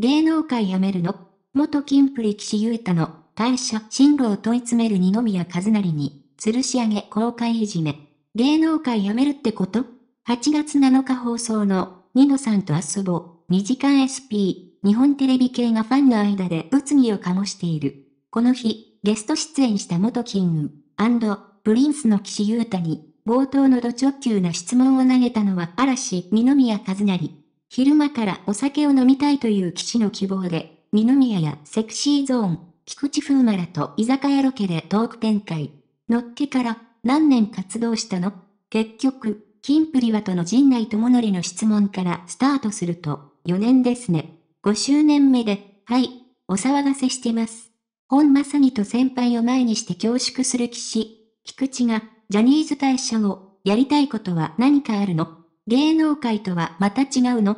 芸能界辞めるの元金プリ岸優太の会社進路を問い詰める二宮和也に、吊るし上げ公開いじめ。芸能界辞めるってこと ?8 月7日放送の、ニノさんと遊ぼう、2時間 SP、日本テレビ系がファンの間で物議を醸している。この日、ゲスト出演した元キング、プリンスの岸優太に、冒頭のド直球な質問を投げたのは嵐二宮和也。昼間からお酒を飲みたいという騎士の希望で、二宮やセクシーゾーン、菊池風磨らと居酒屋ロケでトーク展開。のっけから何年活動したの結局、キンプリはとの陣内智則の質問からスタートすると、4年ですね。5周年目で、はい、お騒がせしてます。本まさにと先輩を前にして恐縮する騎士、菊池が、ジャニーズ退社後、やりたいことは何かあるの芸能界とはまた違うの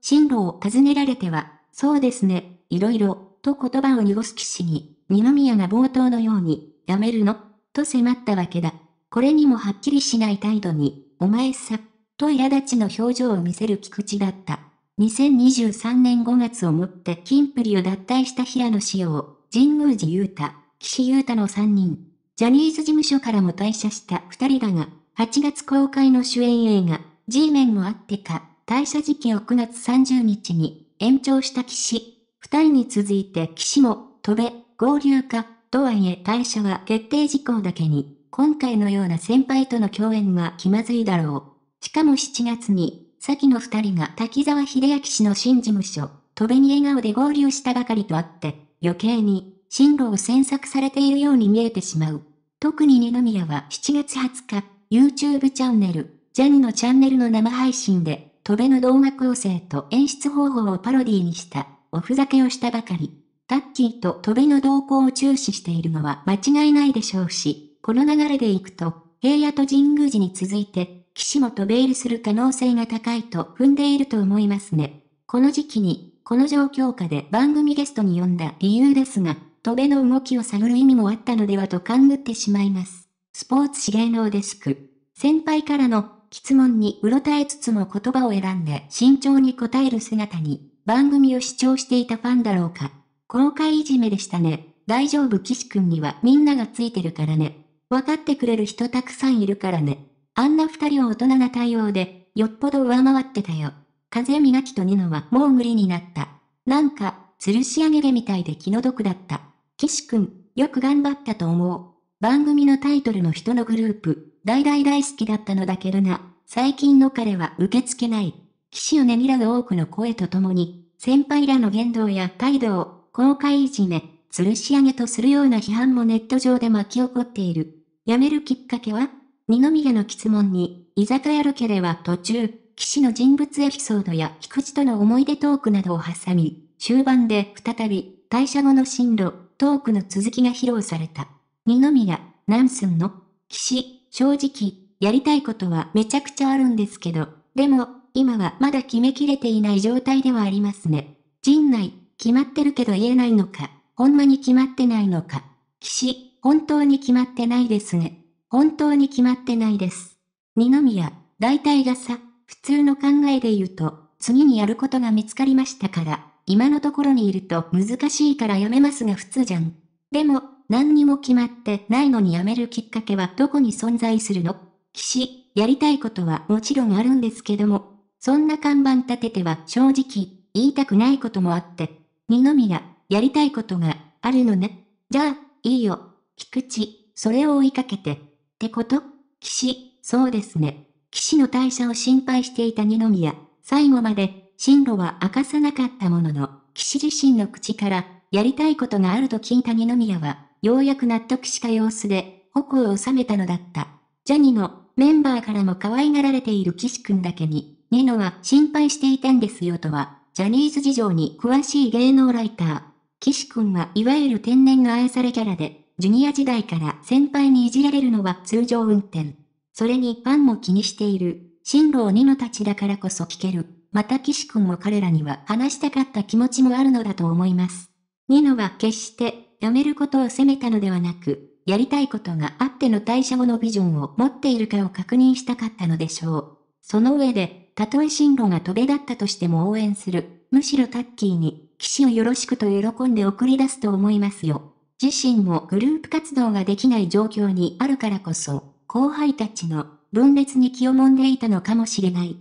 進路を尋ねられては、そうですね、いろいろ、と言葉を濁す岸に、二宮が冒頭のように、やめるの、と迫ったわけだ。これにもはっきりしない態度に、お前さ、と苛立ちの表情を見せる菊池だった。2023年5月をもって金プリを脱退した平野志耀、神宮寺雄太、岸優太の3人。ジャニーズ事務所からも退社した2人だが、8月公開の主演映画、G メンもあってか、退社時期を9月30日に延長した岸。二人に続いて岸も、戸べ、合流か、とはいえ退社は決定事項だけに、今回のような先輩との共演は気まずいだろう。しかも7月に、先の二人が滝沢秀明氏の新事務所、戸部に笑顔で合流したばかりとあって、余計に、進路を詮索されているように見えてしまう。特に二宮は7月20日、YouTube チャンネル、ジャニのチャンネルの生配信で、戸べの動画構成と演出方法をパロディーにした、おふざけをしたばかり。タッキーと戸べの動向を注視しているのは間違いないでしょうし、この流れでいくと、平野と神宮寺に続いて、岸も飛べ入りする可能性が高いと踏んでいると思いますね。この時期に、この状況下で番組ゲストに呼んだ理由ですが、戸べの動きを探る意味もあったのではと勘ぐってしまいます。スポーツ資芸能デスク。先輩からの質問にうろたえつつも言葉を選んで慎重に答える姿に、番組を視聴していたファンだろうか。公開いじめでしたね。大丈夫岸くんにはみんながついてるからね。わかってくれる人たくさんいるからね。あんな二人を大人な対応で、よっぽど上回ってたよ。風磨きとニノはもう無理になった。なんか、吊るし上げでみたいで気の毒だった。岸くん、よく頑張ったと思う。番組のタイトルの人のグループ、大大大好きだったのだけどな、最近の彼は受け付けない。騎士をねぎらう多くの声とともに、先輩らの言動や態度を、公開いじめ、吊るし上げとするような批判もネット上で巻き起こっている。辞めるきっかけは二宮の質問に、居酒屋ロケでは途中、騎士の人物エピソードや菊池との思い出トークなどを挟み、終盤で再び、退社後の進路、トークの続きが披露された。二宮、何んの騎士正直、やりたいことはめちゃくちゃあるんですけど、でも、今はまだ決めきれていない状態ではありますね。陣内、決まってるけど言えないのか、ほんまに決まってないのか。岸、本当に決まってないですね。本当に決まってないです。二宮、大体がさ、普通の考えで言うと、次にやることが見つかりましたから、今のところにいると難しいからやめますが普通じゃん。でも、何にも決まってないのに辞めるきっかけはどこに存在するの岸、やりたいことはもちろんあるんですけども、そんな看板立てては正直、言いたくないこともあって、二宮、やりたいことがあるのね。じゃあ、いいよ。菊池、それを追いかけて。ってこと岸、そうですね。騎士の退社を心配していた二宮、最後まで、進路は明かさなかったものの、岸自身の口から、やりたいことがあると聞いた二宮は、ようやく納得した様子で、矛を収めたのだった。ジャニの、メンバーからも可愛がられている岸くんだけに、ニノは心配していたんですよとは、ジャニーズ事情に詳しい芸能ライター。岸くんはいわゆる天然の愛されキャラで、ジュニア時代から先輩にいじられるのは通常運転。それにファンも気にしている。進路をニノたちだからこそ聞ける。また岸くんも彼らには話したかった気持ちもあるのだと思います。ニノは決して辞めることを責めたのではなく、やりたいことがあっての退社後のビジョンを持っているかを確認したかったのでしょう。その上で、たとえ進路が飛べだったとしても応援する。むしろタッキーに、騎士をよろしくと喜んで送り出すと思いますよ。自身もグループ活動ができない状況にあるからこそ、後輩たちの分裂に気をもんでいたのかもしれない。